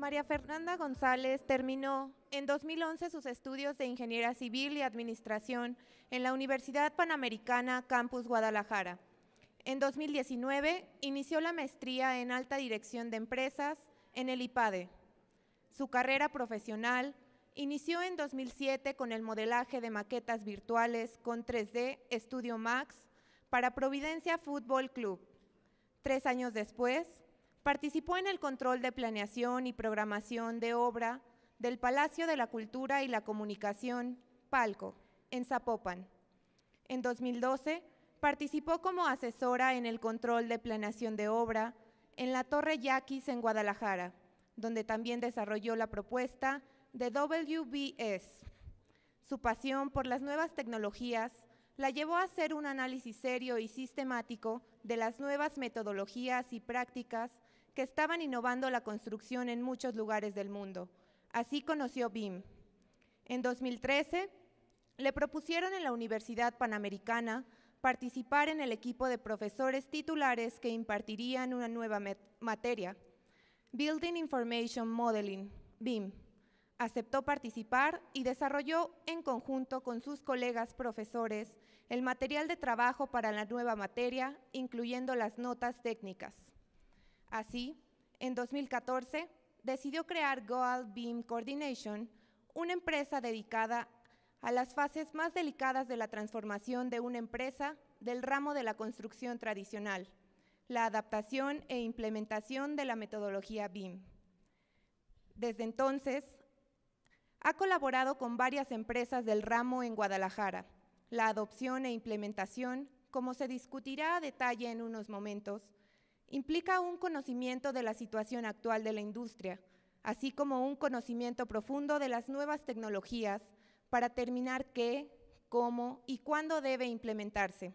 María Fernanda González terminó en 2011 sus estudios de Ingeniería Civil y Administración en la Universidad Panamericana Campus Guadalajara. En 2019 inició la maestría en Alta Dirección de Empresas en el IPADE. Su carrera profesional inició en 2007 con el modelaje de maquetas virtuales con 3D Studio Max para Providencia Fútbol Club. Tres años después, Participó en el control de planeación y programación de obra del Palacio de la Cultura y la Comunicación, Palco, en Zapopan. En 2012, participó como asesora en el control de planeación de obra en la Torre Yaquis en Guadalajara, donde también desarrolló la propuesta de WBS. Su pasión por las nuevas tecnologías la llevó a hacer un análisis serio y sistemático de las nuevas metodologías y prácticas estaban innovando la construcción en muchos lugares del mundo. Así conoció BIM. En 2013, le propusieron en la Universidad Panamericana participar en el equipo de profesores titulares que impartirían una nueva materia, Building Information Modeling, BIM. Aceptó participar y desarrolló en conjunto con sus colegas profesores el material de trabajo para la nueva materia, incluyendo las notas técnicas. Así, en 2014, decidió crear Goal Beam Coordination, una empresa dedicada a las fases más delicadas de la transformación de una empresa del ramo de la construcción tradicional, la adaptación e implementación de la metodología BIM. Desde entonces, ha colaborado con varias empresas del ramo en Guadalajara. La adopción e implementación, como se discutirá a detalle en unos momentos, implica un conocimiento de la situación actual de la industria, así como un conocimiento profundo de las nuevas tecnologías para determinar qué, cómo y cuándo debe implementarse.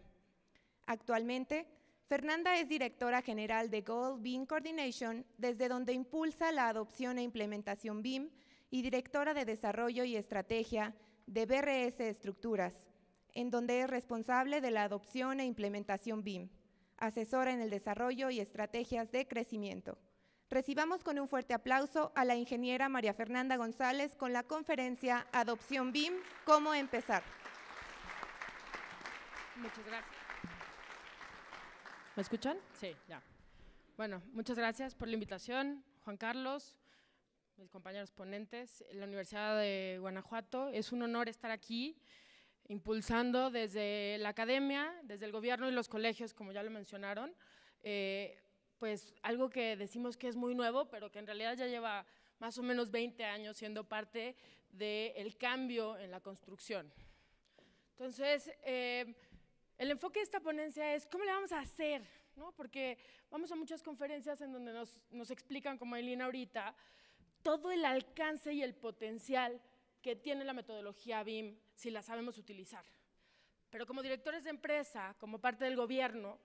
Actualmente, Fernanda es directora general de Gold BIM Coordination, desde donde impulsa la adopción e implementación BIM y directora de Desarrollo y Estrategia de BRS Estructuras, en donde es responsable de la adopción e implementación BIM asesora en el desarrollo y estrategias de crecimiento. Recibamos con un fuerte aplauso a la ingeniera María Fernanda González con la conferencia Adopción BIM, ¿cómo empezar? Muchas gracias. ¿Me escuchan? Sí, ya. Bueno, muchas gracias por la invitación, Juan Carlos, mis compañeros ponentes, la Universidad de Guanajuato. Es un honor estar aquí impulsando desde la academia, desde el gobierno y los colegios, como ya lo mencionaron, eh, pues algo que decimos que es muy nuevo, pero que en realidad ya lleva más o menos 20 años siendo parte del cambio en la construcción. Entonces, eh, el enfoque de esta ponencia es cómo le vamos a hacer, ¿No? Porque vamos a muchas conferencias en donde nos, explican, como Elina ahorita, todo el alcance y el potencial que tiene la metodología BIM si la sabemos utilizar. Pero como directores de empresa, como parte del gobierno,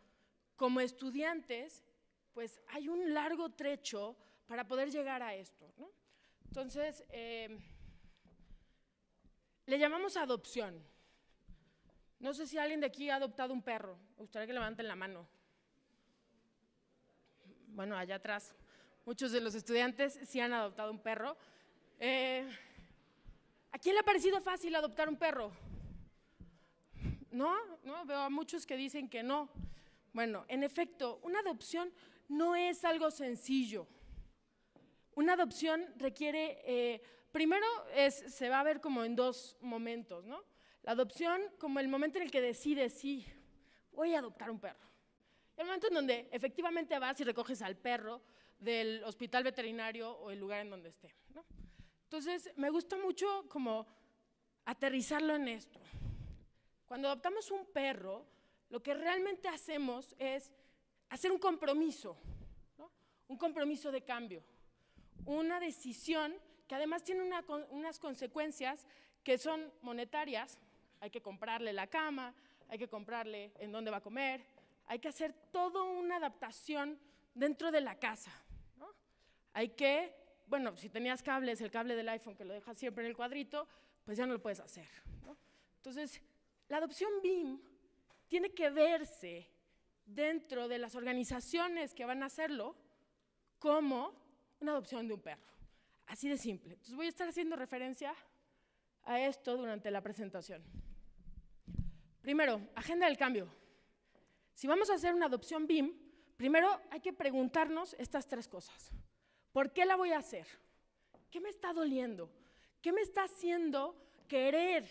como estudiantes, pues hay un largo trecho para poder llegar a esto. ¿no? Entonces, em, le llamamos adopción. No sé si alguien de aquí ha adoptado un perro. Me gustaría que levanten la mano. Bueno, allá atrás, muchos de los estudiantes sí han adoptado un perro. Eh, ¿A quién le ha parecido fácil adoptar un perro? No, no, veo a muchos que dicen que no. Bueno, en efecto, una adopción no es algo sencillo. Una adopción requiere, eh, primero se va a ver como en dos momentos, ¿no? La adopción como el momento en el que decides, sí, voy a adoptar un perro. El momento en donde efectivamente vas y recoges al perro del hospital veterinario o el lugar en donde esté. ¿no? Entonces, me gusta mucho como aterrizarlo en esto. Cuando adoptamos un perro, lo que realmente hacemos es hacer un compromiso, un compromiso de cambio, una decisión que además tiene unas consecuencias que son monetarias, hay que comprarle la cama, hay que comprarle en dónde va a comer, hay que hacer toda una adaptación dentro de la casa, hay que bueno, si tenías cables, el cable del iPhone que lo dejas siempre en el cuadrito, pues ya no lo puedes hacer. Entonces, la adopción BIM tiene que verse dentro de las organizaciones que van a hacerlo como una adopción de un perro. Así de simple. Entonces voy a estar haciendo referencia a esto durante la presentación. Primero, agenda del cambio. Si vamos a hacer una adopción BIM, primero hay que preguntarnos estas tres cosas. ¿Por qué la voy a hacer? ¿Qué me está doliendo? ¿Qué me está haciendo querer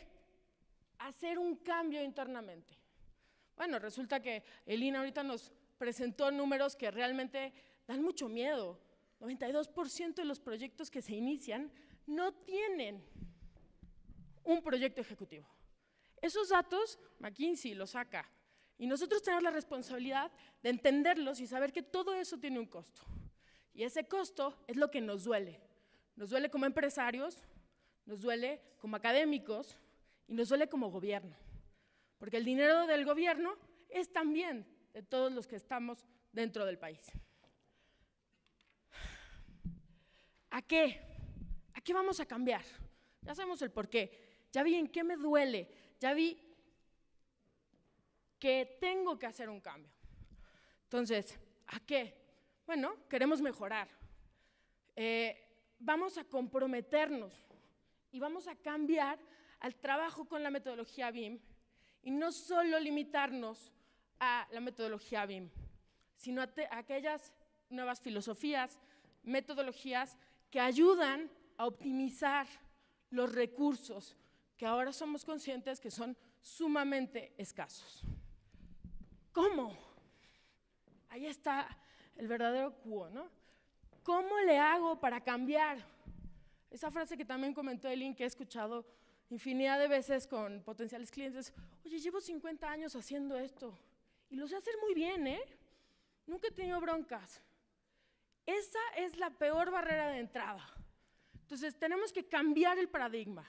hacer un cambio internamente? Bueno, resulta que Elina ahorita nos presentó números que realmente dan mucho miedo. 92% de los proyectos que se inician no tienen un proyecto ejecutivo. Esos datos McKinsey los saca y nosotros tenemos la responsabilidad de entenderlos y saber que todo eso tiene un costo. Y ese costo es lo que nos duele. Nos duele como empresarios, nos duele como académicos y nos duele como gobierno. Porque el dinero del gobierno es también de todos los que estamos dentro del país. ¿A qué? ¿A qué vamos a cambiar? Ya sabemos el por qué. Ya vi en qué me duele. Ya vi que tengo que hacer un cambio. Entonces, ¿a qué? Bueno, queremos mejorar. Eh, vamos a comprometernos y vamos a cambiar al trabajo con la metodología BIM y no solo limitarnos a la metodología BIM, sino a aquellas nuevas filosofías, metodologías que ayudan a optimizar los recursos que ahora somos conscientes que son sumamente escasos. ¿Cómo? Ahí está el verdadero cuo, ¿no? ¿Cómo le hago para cambiar? Esa frase que también comentó Eileen, que he escuchado infinidad de veces con potenciales clientes, oye, llevo 50 años haciendo esto y lo sé hacer muy bien, ¿eh? Nunca he tenido broncas. Esa es la peor barrera de entrada. Entonces tenemos que cambiar el paradigma.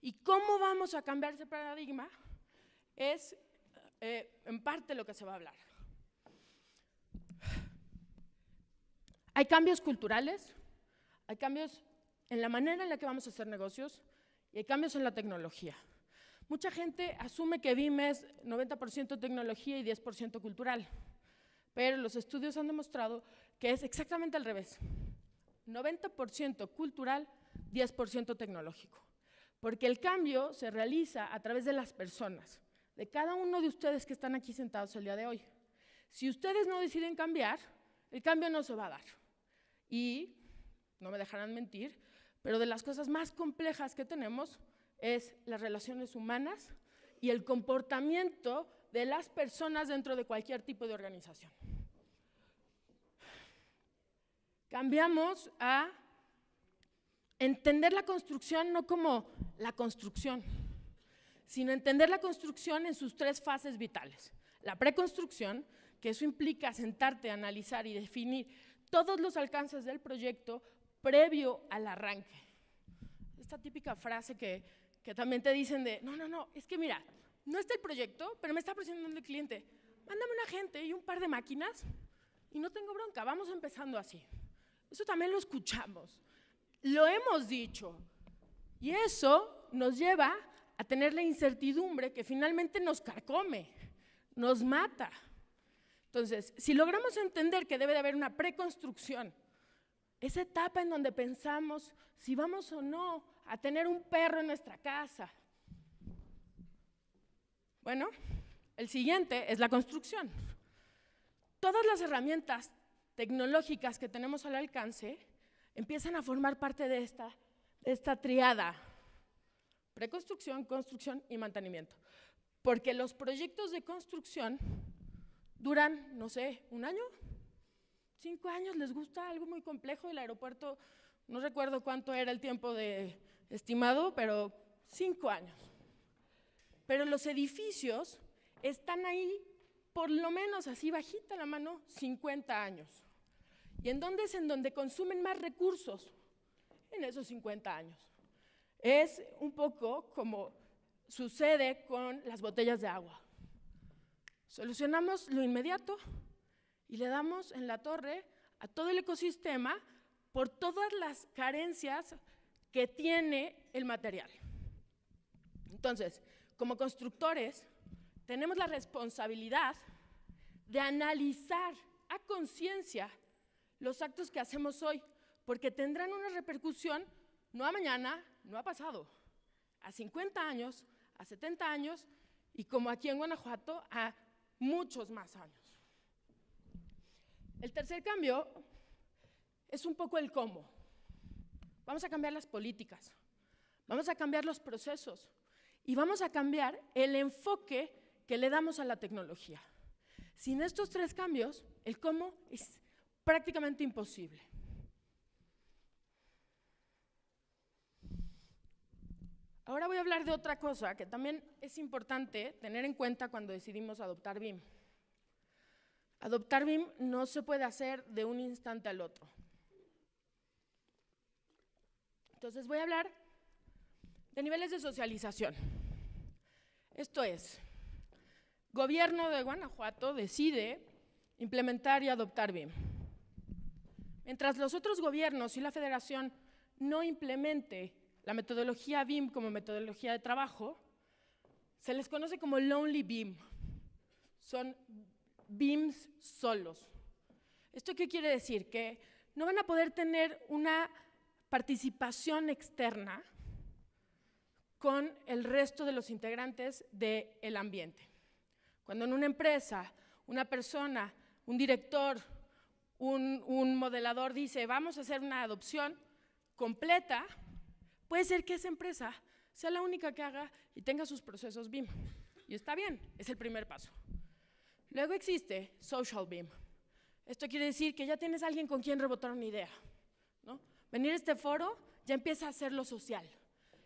¿Y cómo vamos a cambiar ese paradigma? Es eh, en parte lo que se va a hablar. Hay cambios culturales, hay cambios en la manera en la que vamos a hacer negocios y hay cambios en la tecnología. Mucha gente asume que BIM es 90% tecnología y 10% cultural, pero los estudios han demostrado que es exactamente al revés. 90% cultural, 10% tecnológico. Porque el cambio se realiza a través de las personas, de cada uno de ustedes que están aquí sentados el día de hoy. Si ustedes no deciden cambiar, el cambio no se va a dar. Y, no me dejarán mentir, pero de las cosas más complejas que tenemos es las relaciones humanas y el comportamiento de las personas dentro de cualquier tipo de organización. Cambiamos a entender la construcción no como la construcción, sino entender la construcción en sus tres fases vitales. La preconstrucción, que eso implica sentarte, analizar y definir todos los alcances del proyecto previo al arranque. Esta típica frase que, que también te dicen de, no, no, no, es que mira, no está el proyecto, pero me está presionando el cliente. Mándame una gente y un par de máquinas y no tengo bronca, vamos empezando así. Eso también lo escuchamos, lo hemos dicho. Y eso nos lleva a tener la incertidumbre que finalmente nos carcome, nos mata. Entonces, si logramos entender que debe de haber una preconstrucción, esa etapa en donde pensamos si vamos o no a tener un perro en nuestra casa. Bueno, el siguiente es la construcción. Todas las herramientas tecnológicas que tenemos al alcance empiezan a formar parte de esta, de esta triada. Preconstrucción, construcción y mantenimiento. Porque los proyectos de construcción duran, no sé, un año, cinco años, les gusta algo muy complejo, el aeropuerto, no recuerdo cuánto era el tiempo estimado, pero cinco años. Pero los edificios están ahí por lo menos así bajita la mano, 50 años. ¿Y en dónde es en donde consumen más recursos? En esos 50 años. Es un poco como sucede con las botellas de agua. Solucionamos lo inmediato y le damos en la torre a todo el ecosistema por todas las carencias que tiene el material. Entonces, como constructores, tenemos la responsabilidad de analizar a conciencia los actos que hacemos hoy, porque tendrán una repercusión no a mañana, no a pasado, a 50 años, a 70 años y como aquí en Guanajuato, a muchos más años. El tercer cambio es un poco el cómo. Vamos a cambiar las políticas, vamos a cambiar los procesos y vamos a cambiar el enfoque que le damos a la tecnología. Sin estos tres cambios, el cómo es prácticamente imposible. Ahora voy a hablar de otra cosa que también es importante tener en cuenta cuando decidimos adoptar BIM. Adoptar BIM no se puede hacer de un instante al otro. Entonces voy a hablar de niveles de socialización. Esto es, gobierno de Guanajuato decide implementar y adoptar BIM. Mientras los otros gobiernos y la federación no implemente la metodología BIM como metodología de trabajo, se les conoce como Lonely BIM. Son BIMs solos. ¿Esto qué quiere decir? Que no van a poder tener una participación externa con el resto de los integrantes del ambiente. Cuando en una empresa, una persona, un director, un, un modelador dice, vamos a hacer una adopción completa, puede ser que esa empresa sea la única que haga y tenga sus procesos BIM. Y está bien, es el primer paso. Luego existe Social BIM. Esto quiere decir que ya tienes alguien con quien rebotar una idea. ¿no? Venir a este foro ya empieza a ser lo social.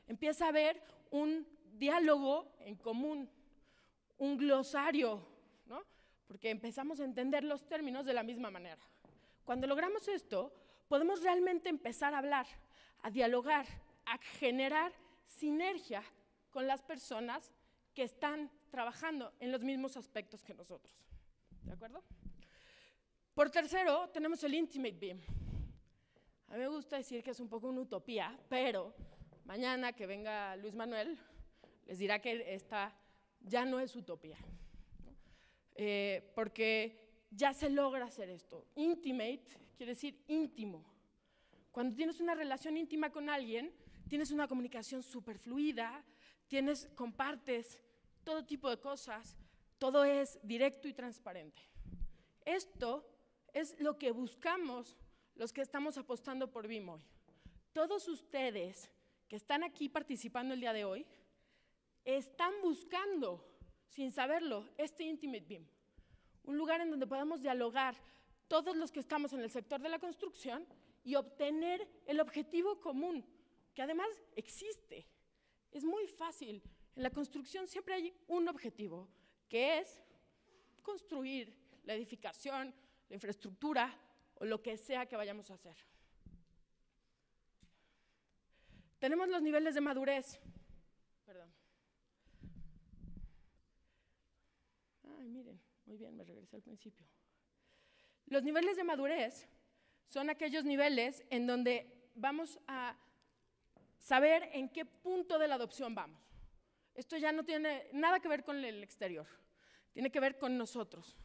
Empieza a haber un diálogo en común, un glosario, porque empezamos a entender los términos de la misma manera. Cuando logramos esto, podemos realmente empezar a hablar, a dialogar, a generar sinergia con las personas que están trabajando en los mismos aspectos que nosotros. ¿De acuerdo? Por tercero, tenemos el Intimate Beam. A mí me gusta decir que es un poco una utopía, pero mañana que venga Luis Manuel les dirá que esta ya no es utopía. Eh, porque ya se logra hacer esto. Intimate quiere decir íntimo. Cuando tienes una relación íntima con alguien, tienes una comunicación súper fluida, tienes, compartes todo tipo de cosas, todo es directo y transparente. Esto es lo que buscamos los que estamos apostando por hoy. Todos ustedes que están aquí participando el día de hoy, están buscando, sin saberlo, este Intimate BIM, un lugar en donde podamos dialogar todos los que estamos en el sector de la construcción y obtener el objetivo común, que además existe. Es muy fácil. En la construcción siempre hay un objetivo, que es construir la edificación, la infraestructura o lo que sea que vayamos a hacer. Tenemos los niveles de madurez. Perdón. Ay, miren, muy bien, me regresé al principio. Los niveles de madurez son aquellos niveles en donde vamos a saber en qué punto de la adopción vamos. Esto ya no tiene nada que ver con el exterior, tiene que ver con nosotros.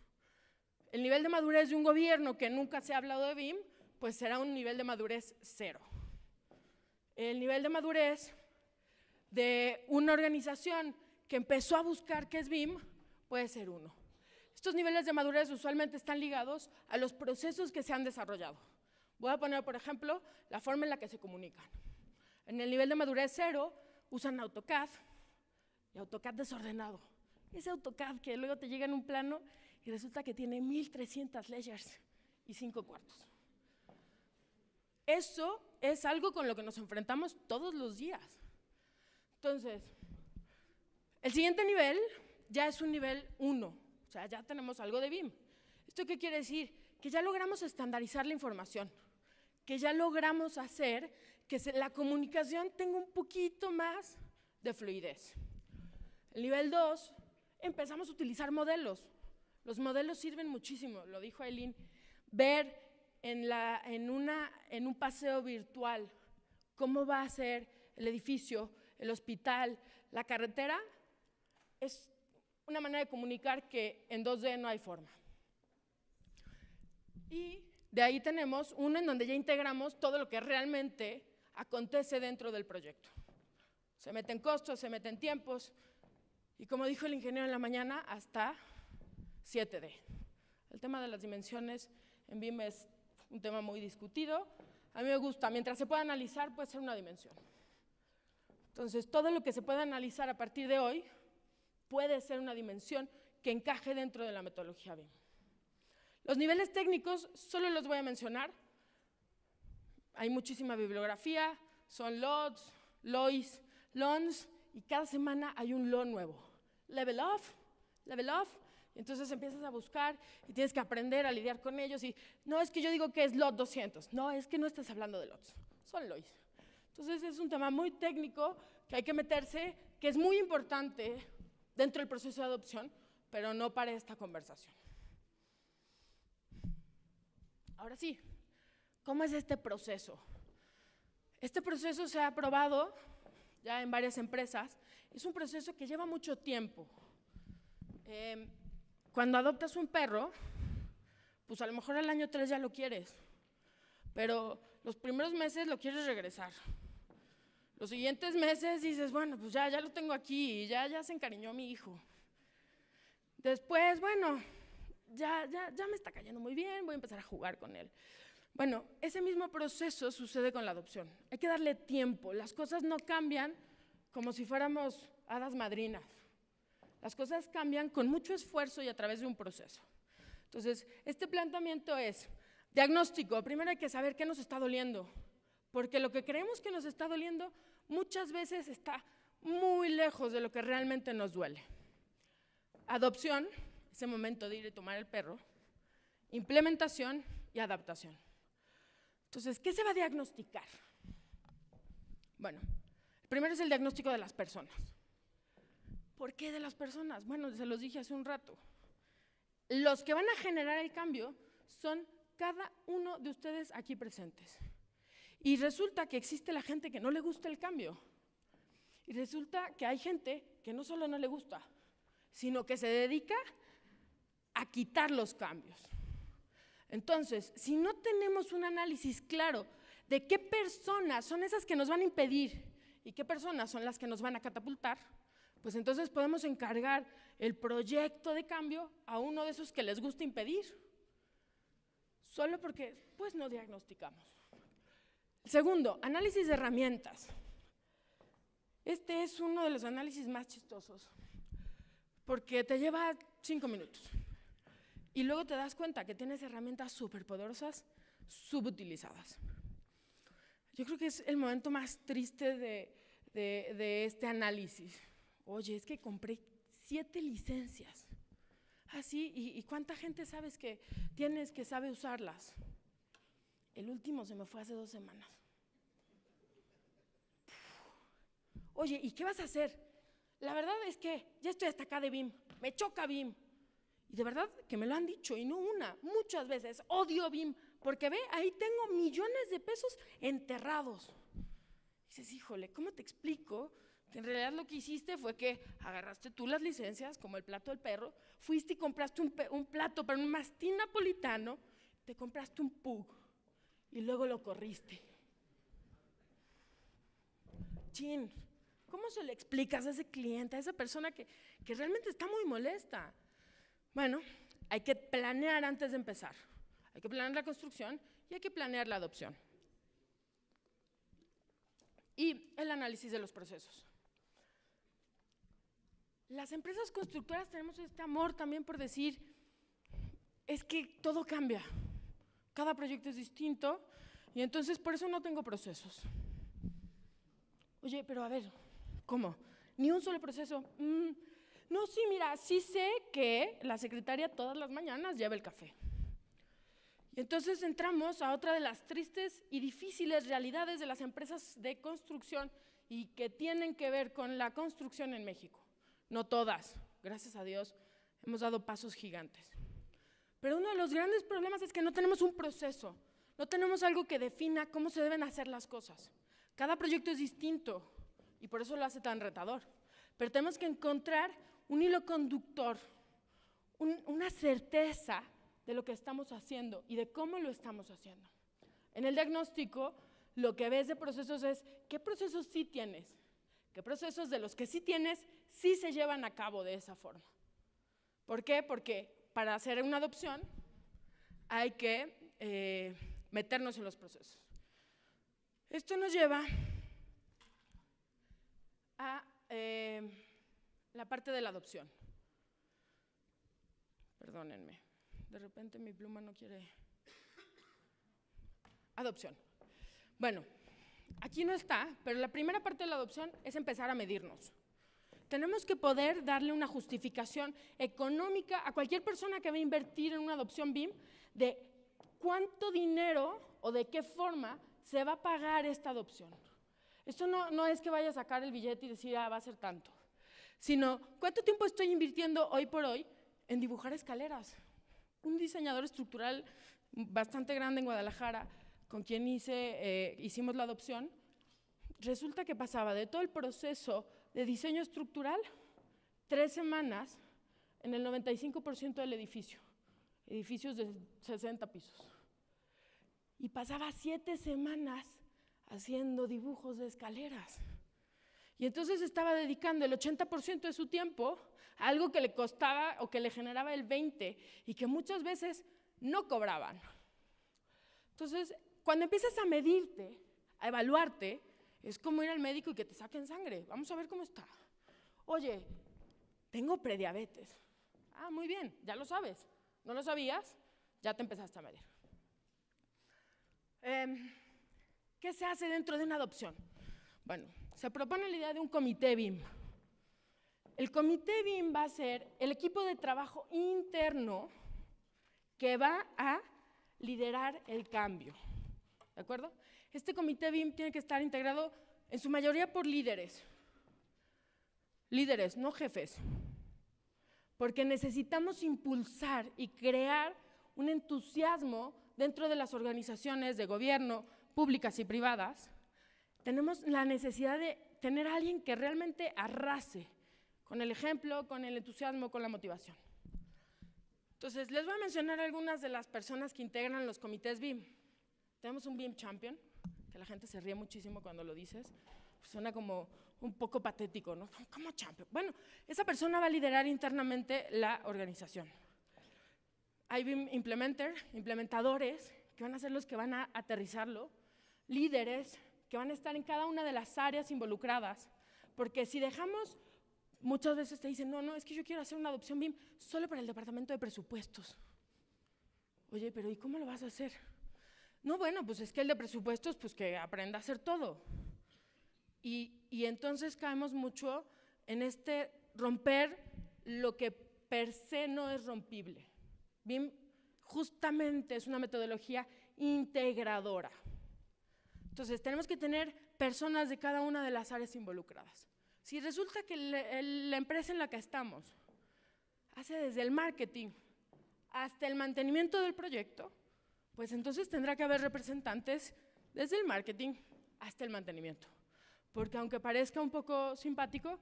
El nivel de madurez de un gobierno que nunca se ha hablado de BIM, pues será un nivel de madurez cero. El nivel de madurez de una organización que empezó a buscar qué es BIM puede ser uno. Estos niveles de madurez usualmente están ligados a los procesos que se han desarrollado. Voy a poner, por ejemplo, la forma en la que se comunican. En el nivel de madurez cero usan AutoCAD y AutoCAD desordenado. Ese AutoCAD que luego te llega en un plano y resulta que tiene 1300 layers y 5 cuartos. Eso es algo con lo que nos enfrentamos todos los días. Entonces, el siguiente nivel ya es un nivel 1, o sea, ya tenemos algo de BIM. ¿Esto qué quiere decir? Que ya logramos estandarizar la información, que ya logramos hacer que la comunicación tenga un poquito más de fluidez. El nivel 2, empezamos a utilizar modelos. Los modelos sirven muchísimo, lo dijo Aileen. Ver en, en un paseo virtual cómo va a ser el edificio, el hospital, la carretera, es una manera de comunicar que en 2D no hay forma. Y de ahí tenemos uno en donde ya integramos todo lo que realmente acontece dentro del proyecto. Se meten costos, se meten tiempos, y como dijo el ingeniero en la mañana, hasta 7D. El tema de las dimensiones en BIM es un tema muy discutido. A mí me gusta, mientras se pueda analizar, puede ser una dimensión. Entonces, todo lo que se pueda analizar a partir de hoy puede ser una dimensión que encaje dentro de la metodología BIM. Los niveles técnicos solo los voy a mencionar hay muchísima bibliografía, son lots, LOIS, LONs, y cada semana hay un LO nuevo. Level off, level y entonces empiezas a buscar y tienes que aprender a lidiar con ellos. Y no es que yo digo que es LOT 200, no, es que no estás hablando de LOTs, son LOIs. Entonces es un tema muy técnico que hay que meterse, que es muy importante dentro del proceso de adopción, pero no para esta conversación. Ahora sí, ¿Cómo es este proceso? Este proceso se ha aprobado ya en varias empresas. Es un proceso que lleva mucho tiempo. Em, cuando adoptas un perro, pues a lo mejor al año 3 ya lo quieres, pero los primeros meses lo quieres regresar. Los siguientes meses dices, bueno, pues ya, ya lo tengo aquí, ya, ya se encariñó mi hijo. Después, bueno, ya, ya, ya me está cayendo muy bien, voy a empezar a jugar con él. Bueno, ese mismo proceso sucede con la adopción. Hay que darle tiempo. Las cosas no cambian como si fuéramos hadas madrinas. Las cosas cambian con mucho esfuerzo y a través de un proceso. Entonces, este planteamiento es diagnóstico. Primero hay que saber qué nos está doliendo, porque lo que creemos que nos está doliendo muchas veces está muy lejos de lo que realmente nos duele. Adopción, ese momento de ir y tomar el perro, implementación y adaptación. Entonces, ¿qué se va a diagnosticar? Bueno, primero es el diagnóstico de las personas. ¿Por qué de las personas? Bueno, se los dije hace un rato. Los que van a generar el cambio son cada uno de ustedes aquí presentes. Y resulta que existe la gente que no le gusta el cambio. Y resulta que hay gente que no solo no le gusta, sino que se dedica a quitar los cambios. Entonces, si no tenemos un análisis claro de qué personas son esas que nos van a impedir y qué personas son las que nos van a catapultar, pues entonces podemos encargar el proyecto de cambio a uno de esos que les gusta impedir, solo porque pues no diagnosticamos. Segundo, análisis de herramientas. Este es uno de los análisis más chistosos, porque te lleva cinco minutos. Y luego te das cuenta que tienes herramientas súper poderosas subutilizadas. Yo creo que es el momento más triste de, este análisis. Oye, es que compré siete licencias. Así, ah, ¿y, ¿y cuánta gente sabes que tienes que sabe usarlas? El último se me fue hace dos semanas. Oye, ¿y qué vas a hacer? La verdad es que ya estoy hasta acá de BIM. Me choca BIM. Y de verdad que me lo han dicho, y no una, muchas veces, odio BIM, porque ve, ahí tengo millones de pesos enterrados. dices, híjole, ¿cómo te explico? Que en realidad lo que hiciste fue que agarraste tú las licencias, como el plato del perro, fuiste y compraste un, un plato para un mastín napolitano, te compraste un pug y luego lo corriste. Chin, ¿cómo se le explicas a ese cliente, a esa persona que, que realmente está muy molesta? Bueno, hay que planear antes de empezar. Hay que planear la construcción y hay que planear la adopción. Y el análisis de los procesos. Las empresas constructoras tenemos este amor también por decir, es que todo cambia, cada proyecto es distinto y entonces por eso no tengo procesos. Oye, pero a ver, ¿cómo? Ni un solo proceso. Mm, no, sí, mira, sí sé que la secretaria todas las mañanas lleva el café. Y entonces entramos a otra de las tristes y difíciles realidades de las empresas de construcción y que tienen que ver con la construcción en México. No todas, gracias a Dios, hemos dado pasos gigantes. Pero uno de los grandes problemas es que no tenemos un proceso, no tenemos algo que defina cómo se deben hacer las cosas. Cada proyecto es distinto y por eso lo hace tan retador. Pero tenemos que encontrar un hilo conductor, una certeza de lo que estamos haciendo y de cómo lo estamos haciendo. En el diagnóstico, lo que ves de procesos es qué procesos sí tienes, qué procesos de los que sí tienes sí se llevan a cabo de esa forma. ¿Por qué? Porque para hacer una adopción hay que eh, meternos en los procesos. Esto nos lleva a... Eh, la parte de la adopción. Perdónenme, de repente mi pluma no quiere... Adopción. Bueno, aquí no está, pero la primera parte de la adopción es empezar a medirnos. Tenemos que poder darle una justificación económica a cualquier persona que va a invertir en una adopción BIM de cuánto dinero o de qué forma se va a pagar esta adopción. Esto no, es que vaya a sacar el billete y decir, ah, va a ser tanto sino cuánto tiempo estoy invirtiendo hoy por hoy en dibujar escaleras. Un diseñador estructural bastante grande en Guadalajara, con quien eh, hicimos la adopción, resulta que pasaba de todo el proceso de diseño estructural, tres semanas en el 95% del edificio, edificios de 60 pisos. Y pasaba siete semanas haciendo dibujos de escaleras. Y entonces estaba dedicando el 80% de su tiempo a algo que le costaba o que le generaba el 20% y que muchas veces no cobraban. Entonces, cuando empiezas a medirte, a evaluarte, es como ir al médico y que te saquen sangre. Vamos a ver cómo está. Oye, tengo prediabetes. Ah, muy bien, ya lo sabes. ¿No lo sabías? Ya te empezaste a medir. Em, ¿Qué se hace dentro de una adopción? Bueno, se propone la idea de un comité BIM. El comité BIM va a ser el equipo de trabajo interno que va a liderar el cambio. ¿De acuerdo? Este comité BIM tiene que estar integrado en su mayoría por líderes. Líderes, no jefes. Porque necesitamos impulsar y crear un entusiasmo dentro de las organizaciones de gobierno públicas y privadas tenemos la necesidad de tener a alguien que realmente arrase con el ejemplo, con el entusiasmo, con la motivación. Entonces, les voy a mencionar algunas de las personas que integran los comités BIM. Tenemos un BIM Champion, que la gente se ríe muchísimo cuando lo dices. suena como un poco patético, ¿no? ¿Cómo champion? Bueno, esa persona va a liderar internamente la organización. Hay BIM implementer, implementadores, que van a ser los que van a aterrizarlo, líderes, que van a estar en cada una de las áreas involucradas. Porque si dejamos, muchas veces te dicen, no, no, es que yo quiero hacer una adopción BIM solo para el departamento de presupuestos. Oye, pero ¿y cómo lo vas a hacer? No, bueno, pues es que el de presupuestos, pues que aprenda a hacer todo. Y, y entonces caemos mucho en este romper lo que per se no es rompible. BIM justamente es una metodología integradora. Entonces, tenemos que tener personas de cada una de las áreas involucradas. Si resulta que la empresa en la que estamos hace desde el marketing hasta el mantenimiento del proyecto, pues entonces tendrá que haber representantes desde el marketing hasta el mantenimiento. Porque aunque parezca un poco simpático,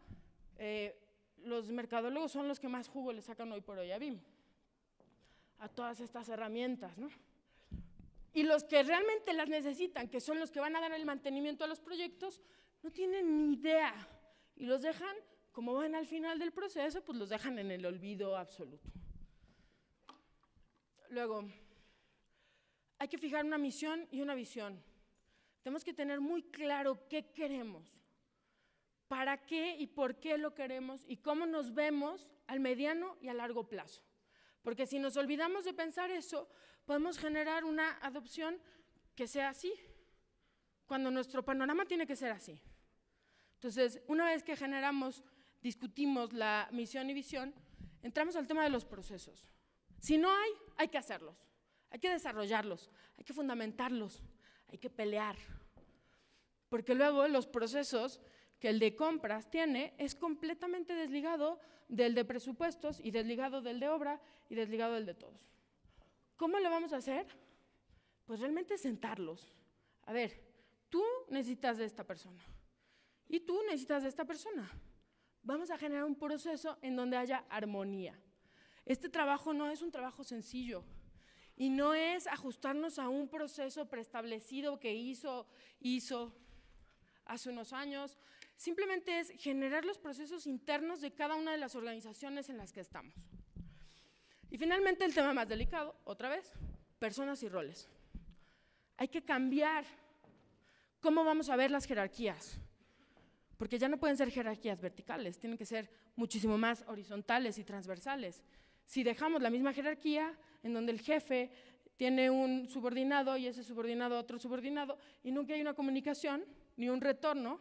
eh, los mercadólogos son los que más jugo le sacan hoy por hoy a BIM, a todas estas herramientas, ¿no? Y los que realmente las necesitan, que son los que van a dar el mantenimiento a los proyectos, no tienen ni idea y los dejan, como van al final del proceso, pues los dejan en el olvido absoluto. Luego, hay que fijar una misión y una visión. Tenemos que tener muy claro qué queremos, para qué y por qué lo queremos y cómo nos vemos al mediano y a largo plazo. Porque si nos olvidamos de pensar eso, podemos generar una adopción que sea así, cuando nuestro panorama tiene que ser así. Entonces, una vez que generamos, discutimos la misión y visión, entramos al tema de los procesos. Si no hay, hay que hacerlos, hay que desarrollarlos, hay que fundamentarlos, hay que pelear. Porque luego los procesos que el de compras tiene es completamente desligado del de presupuestos y desligado del de obra y desligado del de todos. ¿Cómo lo vamos a hacer? Pues realmente sentarlos. A ver, tú necesitas de esta persona y tú necesitas de esta persona. Vamos a generar un proceso en donde haya armonía. Este trabajo no es un trabajo sencillo y no es ajustarnos a un proceso preestablecido que hizo, hizo hace unos años. Simplemente es generar los procesos internos de cada una de las organizaciones en las que estamos. Y finalmente el tema más delicado, otra vez, personas y roles. Hay que cambiar cómo vamos a ver las jerarquías, porque ya no pueden ser jerarquías verticales, tienen que ser muchísimo más horizontales y transversales. Si dejamos la misma jerarquía en donde el jefe tiene un subordinado y ese subordinado otro subordinado y nunca hay una comunicación ni un retorno,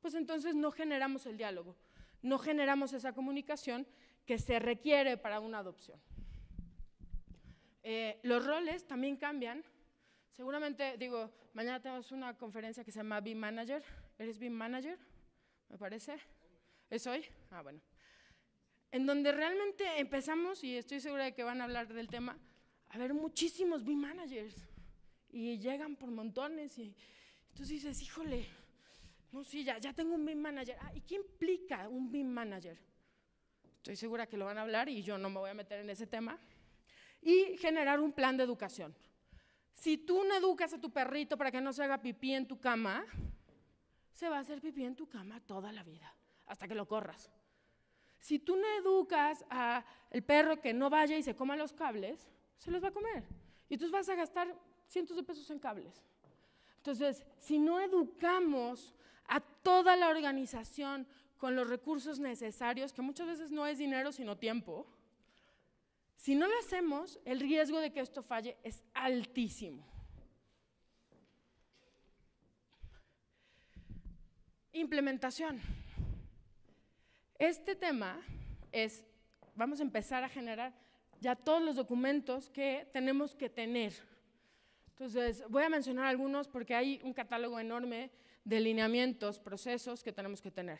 pues entonces no generamos el diálogo, no generamos esa comunicación que se requiere para una adopción. Eh, los roles también cambian. Seguramente, digo, mañana tenemos una conferencia que se llama BIM Manager. ¿Eres BIM Manager? Me parece. ¿Es hoy? Ah, bueno. En donde realmente empezamos, y estoy segura de que van a hablar del tema, a ver muchísimos BIM Managers. Y llegan por montones. Y entonces dices, híjole, no, sí, ya, ya tengo un BIM Manager. Ah, ¿Y qué implica un BIM Manager? Estoy segura que lo van a hablar y yo no me voy a meter en ese tema y generar un plan de educación. Si tú no educas a tu perrito para que no se haga pipí en tu cama, se va a hacer pipí en tu cama toda la vida, hasta que lo corras. Si tú no educas al perro que no vaya y se coma los cables, se los va a comer. Y tú vas a gastar cientos de pesos en cables. Entonces, si no educamos a toda la organización con los recursos necesarios, que muchas veces no es dinero, sino tiempo, si no lo hacemos, el riesgo de que esto falle es altísimo. Implementación. Este tema es, vamos a empezar a generar ya todos los documentos que tenemos que tener. Entonces, voy a mencionar algunos porque hay un catálogo enorme de lineamientos, procesos que tenemos que tener.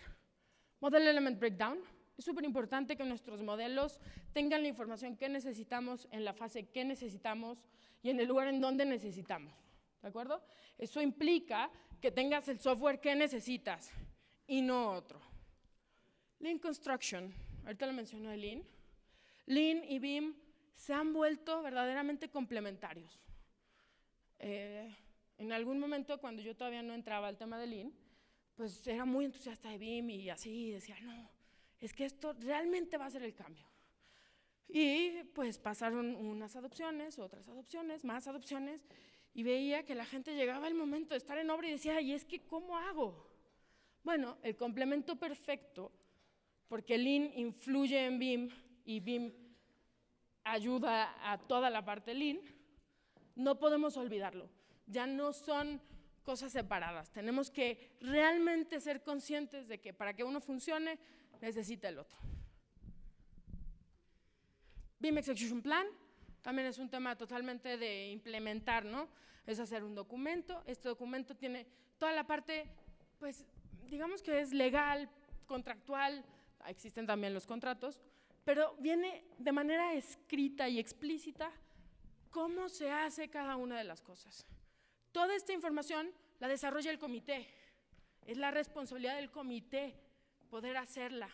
Model Element Breakdown, es súper importante que nuestros modelos tengan la información que necesitamos en la fase que necesitamos y en el lugar en donde necesitamos. ¿De acuerdo? Eso implica que tengas el software que necesitas y no otro. Lean Construction, ahorita lo mencionó de Lean. Lean y BIM se han vuelto verdaderamente complementarios. Eh, en algún momento, cuando yo todavía no entraba al tema de Lean, pues era muy entusiasta de BIM y así, decía, no, es que esto realmente va a ser el cambio. Y pues pasaron unas adopciones, otras adopciones, más adopciones, y veía que la gente llegaba el momento de estar en obra y decía, ¿y es que cómo hago? Bueno, el complemento perfecto, porque Lean influye en BIM y BIM ayuda a toda la parte Lean, no podemos olvidarlo. Ya no son cosas separadas. Tenemos que realmente ser conscientes de que para que uno funcione necesita el otro. BIM Execution Plan también es un tema totalmente de implementar, ¿no? Es hacer un documento, este documento tiene toda la parte, pues digamos que es legal, contractual, existen también los contratos, pero viene de manera escrita y explícita cómo se hace cada una de las cosas. Toda esta información la desarrolla el comité, es la responsabilidad del comité poder hacerla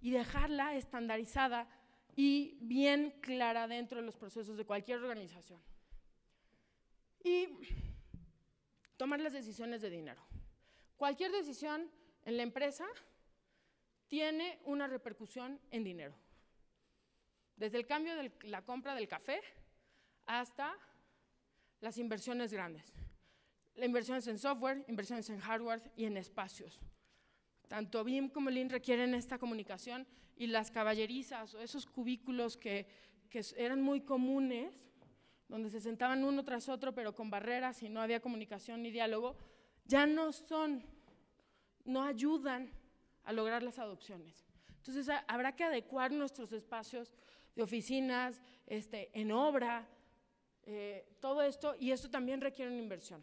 y dejarla estandarizada y bien clara dentro de los procesos de cualquier organización. Y tomar las decisiones de dinero. Cualquier decisión en la empresa tiene una repercusión en dinero. Desde el cambio de la compra del café hasta las inversiones grandes. Inversiones en software, inversiones en hardware y en espacios. Tanto BIM como LIN requieren esta comunicación y las caballerizas o esos cubículos que, eran muy comunes, donde se sentaban uno tras otro pero con barreras y no había comunicación ni diálogo, ya no son, no ayudan a lograr las adopciones. Entonces habrá que adecuar nuestros espacios de oficinas, este, en obra, eh, todo esto, y esto también requiere una inversión.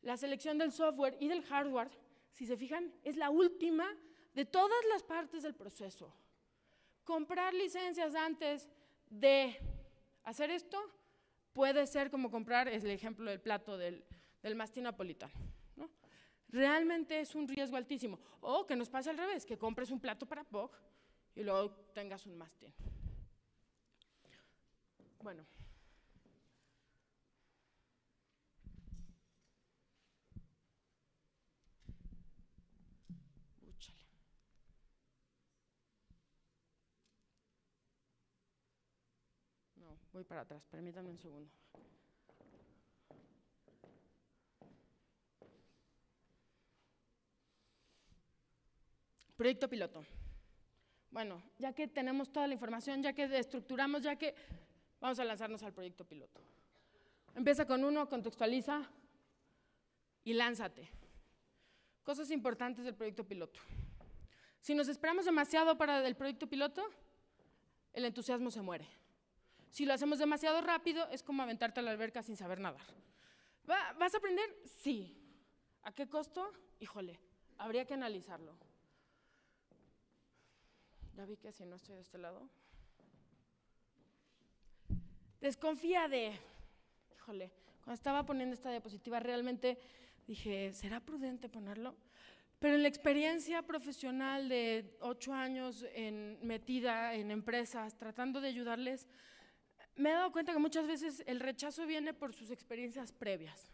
La selección del software y del hardware si se fijan, es la última de todas las partes del proceso. Comprar licencias antes de hacer esto puede ser como comprar, es el ejemplo del plato del, del mastín napolitano. ¿no? Realmente es un riesgo altísimo. O que nos pase al revés, que compres un plato para POC y luego tengas un mastín. Bueno. Voy para atrás, permítanme un segundo. Proyecto piloto. Bueno, ya que tenemos toda la información, ya que estructuramos, ya que vamos a lanzarnos al proyecto piloto. Empieza con uno, contextualiza y lánzate. Cosas importantes del proyecto piloto. Si nos esperamos demasiado para el proyecto piloto, el entusiasmo se muere. Si lo hacemos demasiado rápido, es como aventarte a la alberca sin saber nadar. ¿Vas a aprender? Sí. ¿A qué costo? Híjole, habría que analizarlo. Ya vi que si no estoy de este lado. Desconfía de, híjole, cuando estaba poniendo esta diapositiva realmente dije, ¿será prudente ponerlo? Pero en la experiencia profesional de ocho años en, metida en empresas, tratando de ayudarles, me he dado cuenta que muchas veces el rechazo viene por sus experiencias previas.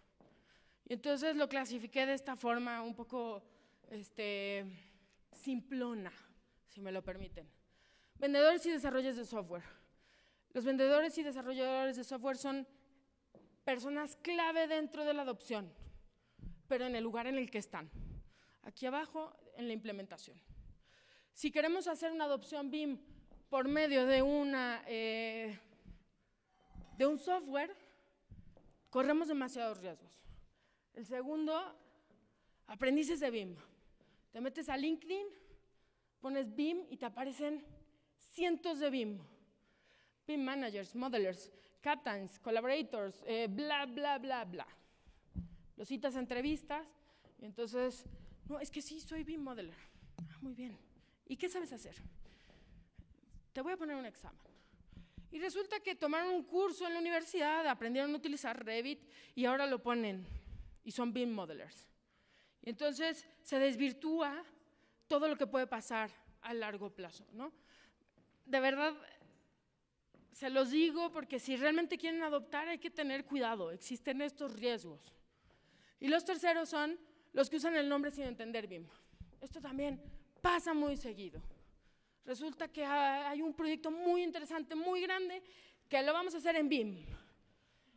Y entonces lo clasifiqué de esta forma un poco este, simplona, si me lo permiten. Vendedores y desarrolladores de software. Los vendedores y desarrolladores de software son personas clave dentro de la adopción, pero en el lugar en el que están. Aquí abajo, en la implementación. Si queremos hacer una adopción BIM por medio de una... Eh, de un software, corremos demasiados riesgos. El segundo, aprendices de BIM. Te metes a LinkedIn, pones BIM y te aparecen cientos de BIM. BIM managers, modelers, captains, collaborators, eh, bla, bla, bla, bla. Los citas a entrevistas y entonces, no, es que sí, soy BIM modeler. Ah, muy bien. ¿Y qué sabes hacer? Te voy a poner un examen. Y resulta que tomaron un curso en la universidad, aprendieron a utilizar Revit y ahora lo ponen y son BIM modelers. Y entonces se desvirtúa todo lo que puede pasar a largo plazo, ¿no? De verdad, se los digo porque si realmente quieren adoptar hay que tener cuidado, existen estos riesgos. Y los terceros son los que usan el nombre sin entender BIM. Esto también pasa muy seguido. Resulta que ah, hay un proyecto muy interesante, muy grande, que lo vamos a hacer en BIM.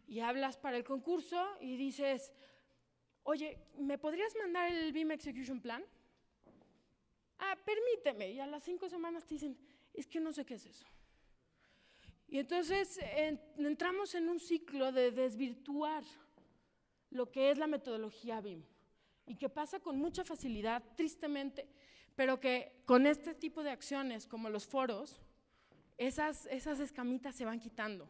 Y hablas para el concurso y dices, oye, ¿me podrías mandar el BIM Execution Plan? Ah, permíteme. Y a las cinco semanas te dicen, es que no sé qué es eso. Y entonces entramos en un ciclo de desvirtuar lo que es la metodología BIM y que pasa con mucha facilidad, tristemente, pero que con este tipo de acciones como los foros, esas, esas escamitas se van quitando.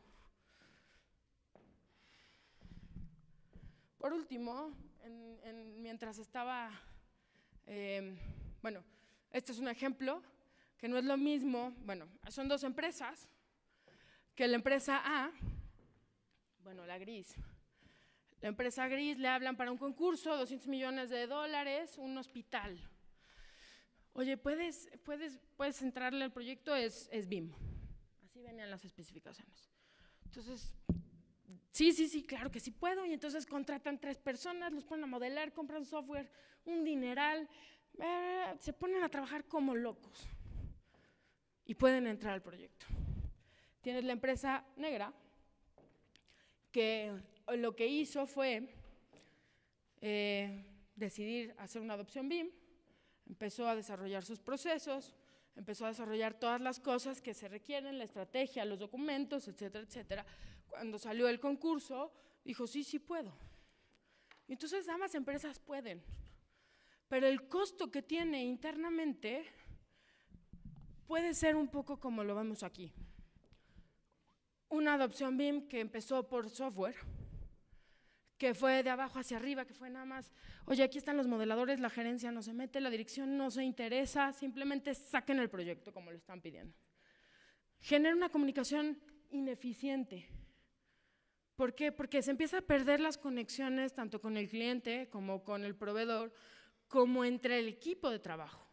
Por último, mientras estaba, em, bueno, este es un ejemplo que no es lo mismo, bueno, son dos empresas, que la empresa A, bueno, la gris, la empresa gris le hablan para un concurso, 200 millones de dólares, un hospital. Oye, ¿puedes, puedes, puedes entrarle al proyecto? Es, es BIM. Así venían las especificaciones. Entonces, sí, sí, sí, claro que sí puedo. Y entonces contratan tres personas, los ponen a modelar, compran software, un dineral, eh, se ponen a trabajar como locos y pueden entrar al proyecto. Tienes la empresa negra que lo que hizo fue eh, decidir hacer una adopción BIM, empezó a desarrollar sus procesos, empezó a desarrollar todas las cosas que se requieren, la estrategia, los documentos, etcétera, etcétera. Cuando salió el concurso, dijo, sí, sí puedo. Entonces, ambas empresas pueden, pero el costo que tiene internamente puede ser un poco como lo vemos aquí. Una adopción BIM que empezó por software, que fue de abajo hacia arriba, que fue nada más, oye, aquí están los modeladores, la gerencia no se mete, la dirección no se interesa, simplemente saquen el proyecto como lo están pidiendo. Genera una comunicación ineficiente. ¿Por qué? Porque se empieza a perder las conexiones tanto con el cliente como con el proveedor, como entre el equipo de trabajo.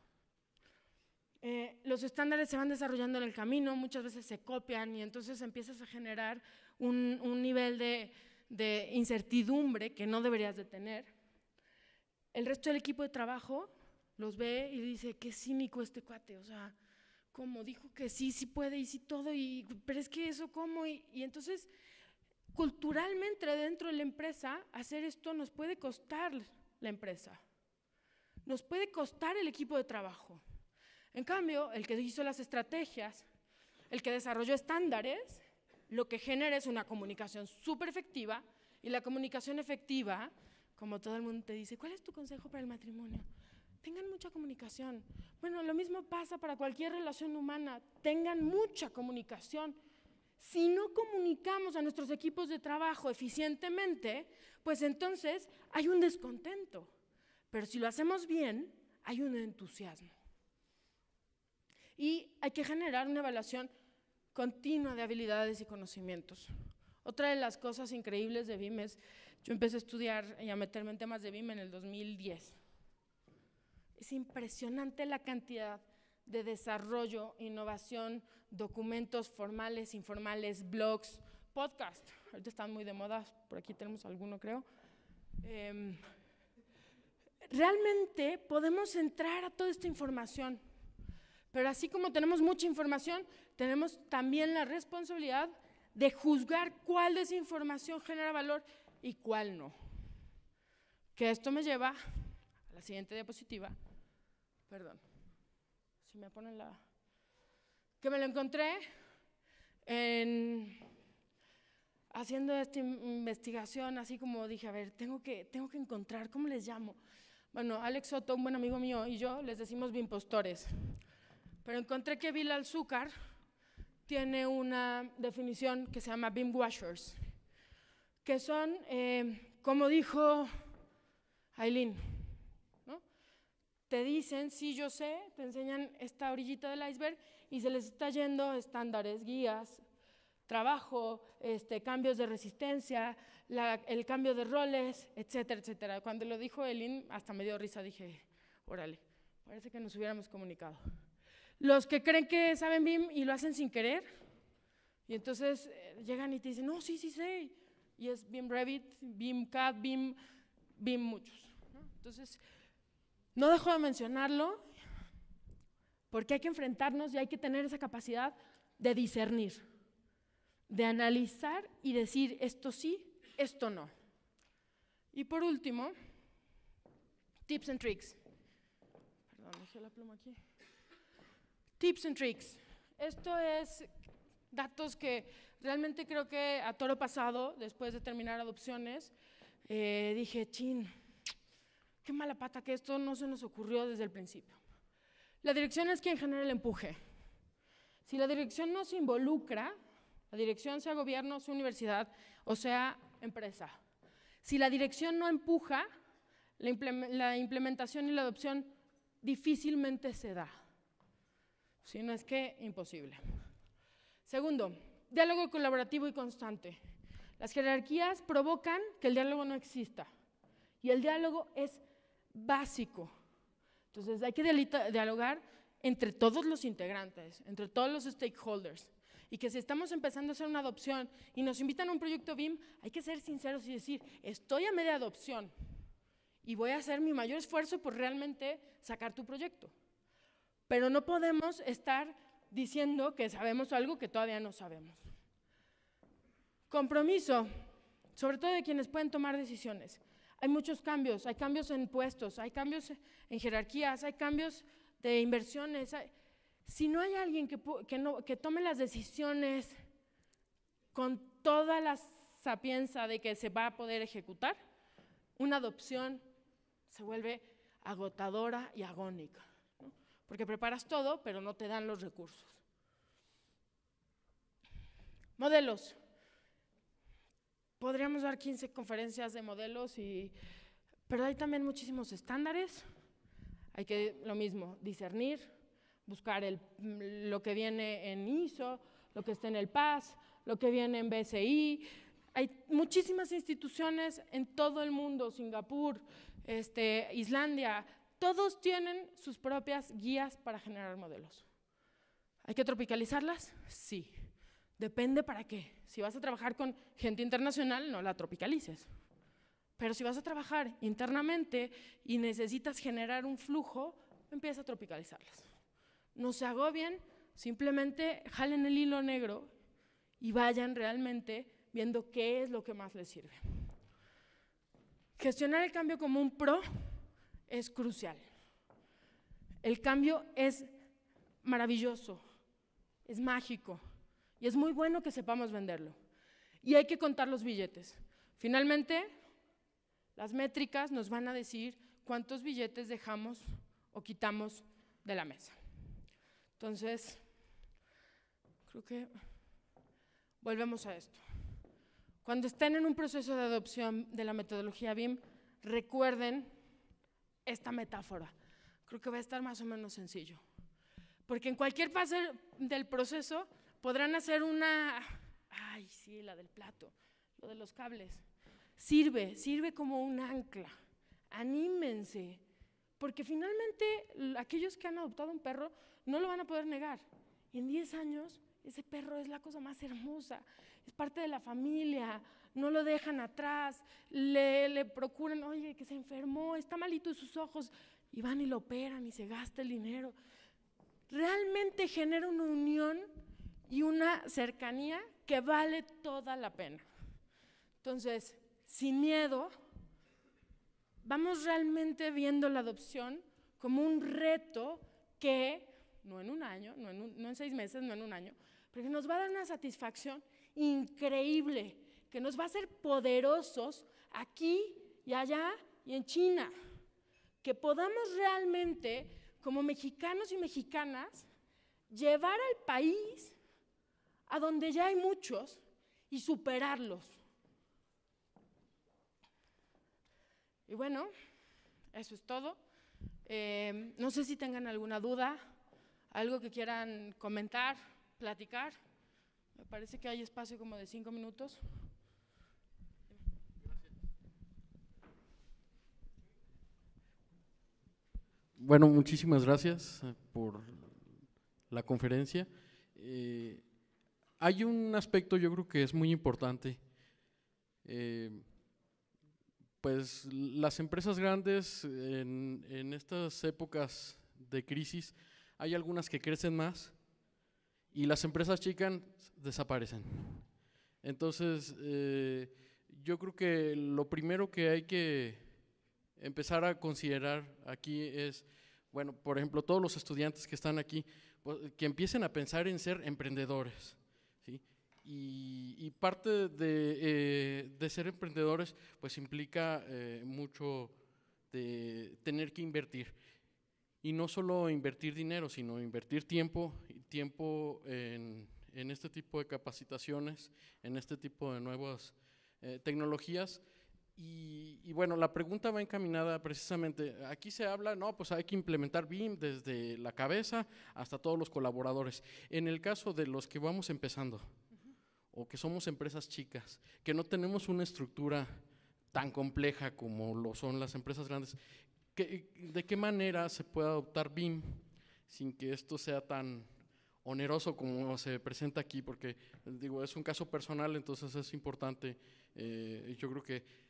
Eh, los estándares se van desarrollando en el camino, muchas veces se copian y entonces empiezas a generar un nivel de de incertidumbre que no deberías de tener, el resto del equipo de trabajo los ve y dice, qué cínico este cuate, o sea, como dijo que sí, sí puede y sí todo, y, pero es que eso cómo, y, y entonces culturalmente dentro de la empresa hacer esto nos puede costar la empresa, nos puede costar el equipo de trabajo. En cambio, el que hizo las estrategias, el que desarrolló estándares, lo que genera es una comunicación súper efectiva y la comunicación efectiva, como todo el mundo te dice, ¿cuál es tu consejo para el matrimonio? Tengan mucha comunicación. Bueno, lo mismo pasa para cualquier relación humana. Tengan mucha comunicación. Si no comunicamos a nuestros equipos de trabajo eficientemente, pues entonces hay un descontento. Pero si lo hacemos bien, hay un entusiasmo. Y hay que generar una evaluación continua de habilidades y conocimientos. Otra de las cosas increíbles de BIM es, yo empecé a estudiar y a meterme en temas de BIM en el 2010. Es impresionante la cantidad de desarrollo, innovación, documentos formales, informales, blogs, podcast. Ahorita están muy de moda, por aquí tenemos alguno creo. Em, realmente podemos entrar a toda esta información pero así como tenemos mucha información, tenemos también la responsabilidad de juzgar cuál de esa información genera valor y cuál no. Que esto me lleva a la siguiente diapositiva. Perdón, si me ponen la... Que me lo encontré en, haciendo esta investigación, así como dije, a ver, tengo que, tengo que encontrar, ¿cómo les llamo? Bueno, Alex Soto, un buen amigo mío, y yo les decimos bimpostores. Pero encontré que Vila Alzúcar tiene una definición que se llama beam washers, que son, eh, como dijo Aileen, te dicen, sí yo sé, te enseñan esta orillita del iceberg y se les está yendo estándares, guías, trabajo, este, cambios de resistencia, el cambio de roles, etcétera, etcétera. Cuando lo dijo Aileen, hasta me dio risa, dije, órale, parece que nos hubiéramos comunicado. Los que creen que saben BIM y lo hacen sin querer, y entonces eh, llegan y te dicen, no, sí, sí sé. Y es BIM Revit, BIM CAD, BIM, BIM muchos. Entonces, no dejo de mencionarlo porque hay que enfrentarnos y hay que tener esa capacidad de discernir, de analizar y decir esto sí, esto no. Y por último, tips and tricks. Perdón, dejé la pluma aquí. Tips and tricks. Esto es datos que realmente creo que a toro pasado, después de terminar adopciones, eh, dije, chin, qué mala pata que esto no se nos ocurrió desde el principio. La dirección es quien genera el empuje. Si la dirección no se involucra, la dirección sea gobierno, sea universidad o sea empresa. Si la dirección no empuja, la, implementación y la adopción difícilmente se da. Si no es que imposible. Segundo, diálogo colaborativo y constante. Las jerarquías provocan que el diálogo no exista. Y el diálogo es básico. Entonces hay que dialogar entre todos los integrantes, entre todos los stakeholders. Y que si estamos empezando a hacer una adopción y nos invitan a un proyecto BIM, hay que ser sinceros y decir, estoy a media adopción y voy a hacer mi mayor esfuerzo por realmente sacar tu proyecto. Pero no podemos estar diciendo que sabemos algo que todavía no sabemos. Compromiso, sobre todo de quienes pueden tomar decisiones. Hay muchos cambios, hay cambios en puestos, hay cambios en jerarquías, hay cambios de inversiones. Si no hay alguien que, que, tome las decisiones con toda la sapienza de que se va a poder ejecutar, una adopción se vuelve agotadora y agónica porque preparas todo, pero no te dan los recursos. Modelos. Podríamos dar 15 conferencias de modelos, pero hay también muchísimos estándares. Hay que, lo mismo, discernir, buscar lo que viene en ISO, lo que está en el PAS, lo que viene en BCI. Hay muchísimas instituciones en todo el mundo, Singapur, este, Islandia, todos tienen sus propias guías para generar modelos. ¿Hay que tropicalizarlas? Sí. Depende para qué. Si vas a trabajar con gente internacional, no la tropicalices. Pero si vas a trabajar internamente y necesitas generar un flujo, empieza a tropicalizarlas. No se agobien, simplemente jalen el hilo negro y vayan realmente viendo qué es lo que más les sirve. Gestionar el cambio como un pro es crucial. El cambio es maravilloso, es mágico y es muy bueno que sepamos venderlo. Y hay que contar los billetes. Finalmente, las métricas nos van a decir cuántos billetes dejamos o quitamos de la mesa. Entonces, creo que volvemos a esto. Cuando estén en un proceso de adopción de la metodología BIM, recuerden esta metáfora. Creo que va a estar más o menos sencillo. Porque en cualquier fase del proceso podrán hacer una, ay, sí, la del plato, lo de los cables. Sirve, sirve como un ancla. Anímense, porque finalmente aquellos que han adoptado un perro no lo van a poder negar. Y en 10 años ese perro es la cosa más hermosa, es parte de la familia, no lo dejan atrás, le, procuran, oye, que se enfermó, está malito en sus ojos, y van y lo operan y se gasta el dinero. Realmente genera una unión y una cercanía que vale toda la pena. Entonces, sin miedo, vamos realmente viendo la adopción como un reto que, no en un año, no en, no en seis meses, no en un año, pero que nos va a dar una satisfacción increíble que nos va a hacer poderosos aquí y allá y en China. Que podamos realmente, como mexicanos y mexicanas, llevar al país a donde ya hay muchos y superarlos. Y bueno, eso es todo. Eh, no sé si tengan alguna duda, algo que quieran comentar, platicar. Me parece que hay espacio como de cinco minutos. bueno, muchísimas gracias eh, por la conferencia. Eh, hay un aspecto yo creo que es muy importante. Eh, pues las empresas grandes en, estas épocas de crisis, hay algunas que crecen más y las empresas chicas desaparecen. Entonces, yo creo que lo primero que hay que empezar a considerar aquí es, bueno, por ejemplo, todos los estudiantes que están aquí, pues, que empiecen a pensar en ser emprendedores. ¿sí? Y, parte de, eh, de, ser emprendedores, pues implica eh, mucho de tener que invertir. Y no solo invertir dinero, sino invertir tiempo, tiempo en, en este tipo de capacitaciones, en este tipo de nuevas eh, tecnologías y, bueno, la pregunta va encaminada precisamente, aquí se habla, no, pues hay que implementar BIM desde la cabeza hasta todos los colaboradores. En el caso de los que vamos empezando, o que somos empresas chicas, que no tenemos una estructura tan compleja como lo son las empresas grandes, ¿de qué manera se puede adoptar BIM sin que esto sea tan oneroso como se presenta aquí? Porque digo, es un caso personal, entonces es importante, eh, yo creo que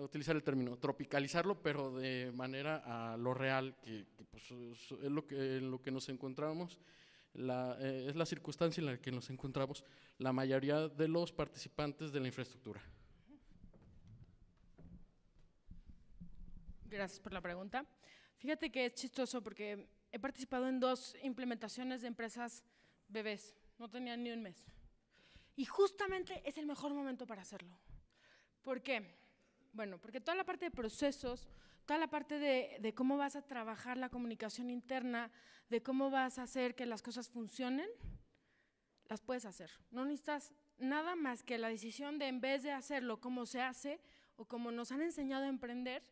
utilizar el término, tropicalizarlo, pero de manera a lo real, que, pues, es lo que, en lo que nos encontramos, la, eh, es la circunstancia en la que nos encontramos la mayoría de los participantes de la infraestructura. Gracias por la pregunta. Fíjate que es chistoso porque he participado en dos implementaciones de empresas bebés, no tenían ni un mes. Y justamente es el mejor momento para hacerlo. ¿Por qué? Bueno, porque toda la parte de procesos, toda la parte de, cómo vas a trabajar la comunicación interna, de cómo vas a hacer que las cosas funcionen, las puedes hacer. No necesitas nada más que la decisión de en vez de hacerlo como se hace o como nos han enseñado a emprender,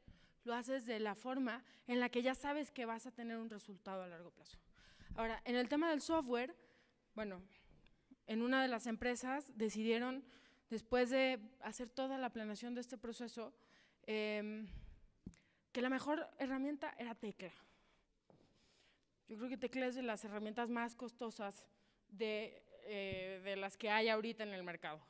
lo haces de la forma en la que ya sabes que vas a tener un resultado a largo plazo. Ahora, en el tema del software, bueno, en una de las empresas decidieron después de hacer toda la planeación de este proceso, em, que la mejor herramienta era Tecla. Yo creo que Tecla es de las herramientas más costosas de, eh, de las que hay ahorita en el mercado.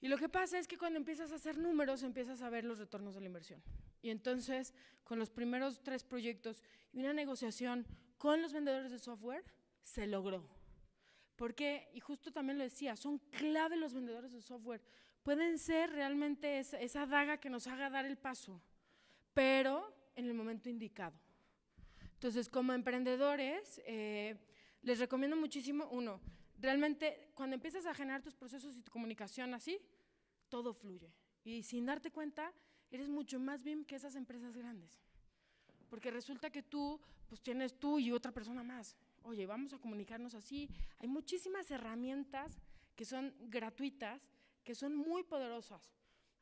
Y lo que pasa es que cuando empiezas a hacer números, empiezas a ver los retornos de la inversión. Y entonces, con los primeros tres proyectos y una negociación con los vendedores de software, se logró. Porque, y justo también lo decía, son clave los vendedores de software. Pueden ser realmente esa, daga que nos haga dar el paso, pero en el momento indicado. Entonces, como emprendedores, eh, les recomiendo muchísimo, uno, realmente cuando empiezas a generar tus procesos y tu comunicación así, todo fluye. Y sin darte cuenta, eres mucho más BIM que esas empresas grandes. Porque resulta que tú, pues tienes tú y otra persona más oye, vamos a comunicarnos así. Hay muchísimas herramientas que son gratuitas, que son muy poderosas.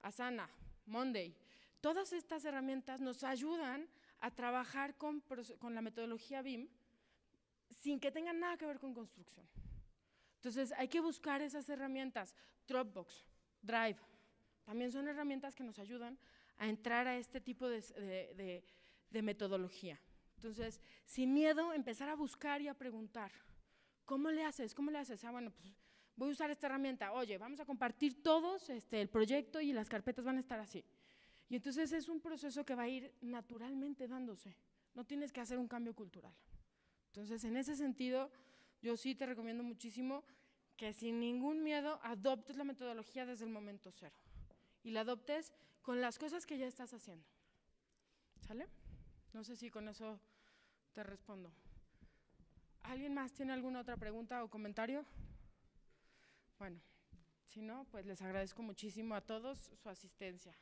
Asana, Monday, todas estas herramientas nos ayudan a trabajar con, la metodología BIM sin que tengan nada que ver con construcción. Entonces hay que buscar esas herramientas. Dropbox, Drive, también son herramientas que nos ayudan a entrar a este tipo de metodología. Entonces, sin miedo, empezar a buscar y a preguntar, ¿cómo le haces? ¿Cómo le haces? Ah, bueno, pues voy a usar esta herramienta. Oye, vamos a compartir todos este, el proyecto y las carpetas van a estar así. Y entonces es un proceso que va a ir naturalmente dándose. No tienes que hacer un cambio cultural. Entonces, en ese sentido, yo sí te recomiendo muchísimo que sin ningún miedo adoptes la metodología desde el momento cero. Y la adoptes con las cosas que ya estás haciendo. ¿Sale? No sé si con eso te respondo. ¿Alguien más tiene alguna otra pregunta o comentario? Bueno, si no, pues les agradezco muchísimo a todos su asistencia.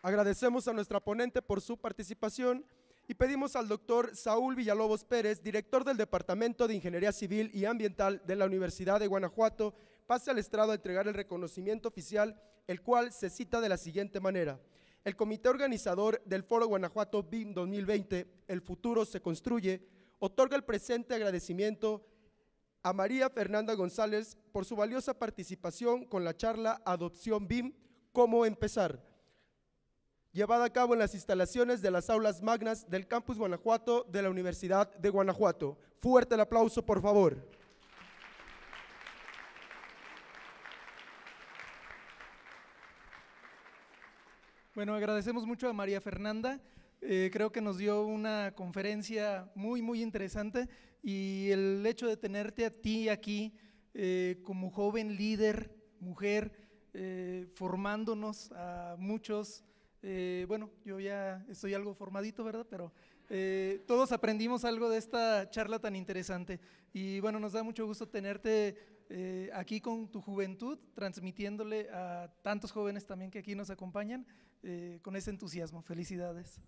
Agradecemos a nuestra ponente por su participación y pedimos al doctor Saúl Villalobos Pérez, director del Departamento de Ingeniería Civil y Ambiental de la Universidad de Guanajuato, pase al estrado a entregar el reconocimiento oficial, el cual se cita de la siguiente manera. El comité organizador del Foro Guanajuato BIM 2020, El futuro se construye, otorga el presente agradecimiento a María Fernanda González por su valiosa participación con la charla Adopción BIM, cómo empezar, llevada a cabo en las instalaciones de las aulas magnas del Campus Guanajuato de la Universidad de Guanajuato. Fuerte el aplauso, por favor. Bueno, agradecemos mucho a María Fernanda. Eh, creo que nos dio una conferencia muy, muy interesante y el hecho de tenerte a ti aquí eh, como joven líder, mujer, eh, formándonos a muchos, bueno, yo ya estoy algo formadito, ¿verdad? Pero todos aprendimos algo de esta charla tan interesante y bueno, nos da mucho gusto tenerte eh, aquí con tu juventud, transmitiéndole a tantos jóvenes también que aquí nos acompañan, eh, con ese entusiasmo. Felicidades.